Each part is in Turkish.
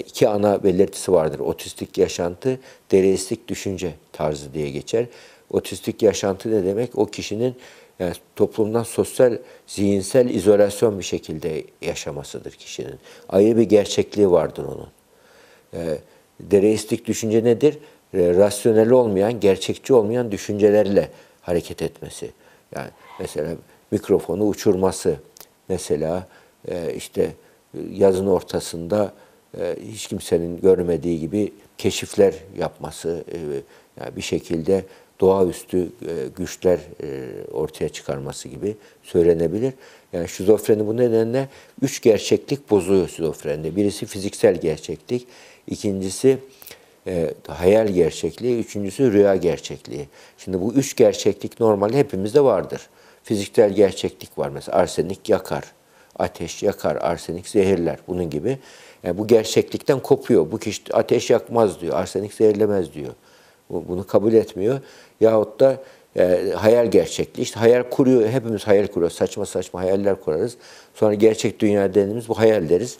iki ana belirtisi vardır. Otistik yaşantı, dereistik düşünce tarzı diye geçer. Otistik yaşantı ne demek? O kişinin yani toplumdan sosyal, zihinsel izolasyon bir şekilde yaşamasıdır kişinin. Ayrı bir gerçekliği vardır onun. E, dereistik düşünce nedir? E, rasyonel olmayan, gerçekçi olmayan düşüncelerle hareket etmesi. Yani mesela mikrofonu uçurması, mesela e, işte yazın ortasında ee, hiç kimsenin görmediği gibi keşifler yapması, e, yani bir şekilde doğaüstü e, güçler e, ortaya çıkarması gibi söylenebilir. Yani şizofreni bu nedenle üç gerçeklik bozuyor şizofrenide. Birisi fiziksel gerçeklik, ikincisi hayal gerçekliği, üçüncüsü rüya gerçekliği. Şimdi bu üç gerçeklik normalde hepimizde vardır. Fiziksel gerçeklik var mesela arsenik yakar, ateş yakar, arsenik zehirler bunun gibi. Yani e, bu gerçeklikten kopuyor. Bu kişi ateş yakmaz diyor, arsenik zehirlemez diyor. Bunu kabul etmiyor. Yahut da e, hayal gerçekliği. İşte hayal kuruyor, hepimiz hayal kuruyoruz. Saçma saçma hayaller kurarız. Sonra gerçek dünya dediğimiz bu hayal deriz.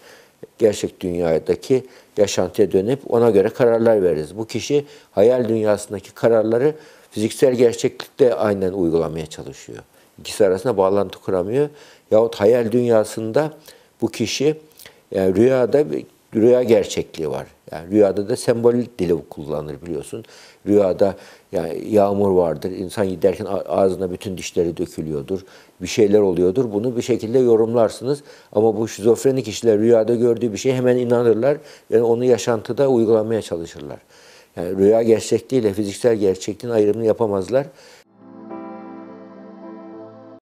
Gerçek dünyadaki yaşantıya dönüp ona göre kararlar veririz. Bu kişi hayal dünyasındaki kararları fiziksel gerçeklikte aynen uygulamaya çalışıyor. İkisi arasında bağlantı kuramıyor. Yahut hayal dünyasında bu kişi yani rüyada bir rüya gerçekliği var. Yani rüyada da sembolik dili kullanılır biliyorsun. Rüyada yani yağmur vardır. İnsan giderken ağzına bütün dişleri dökülüyordur. Bir şeyler oluyordur. Bunu bir şekilde yorumlarsınız. Ama bu şizofrenik kişiler rüyada gördüğü bir şey hemen inanırlar. Yani onu yaşantıda uygulamaya çalışırlar. Yani rüya ile fiziksel gerçekliğin ayrımını yapamazlar.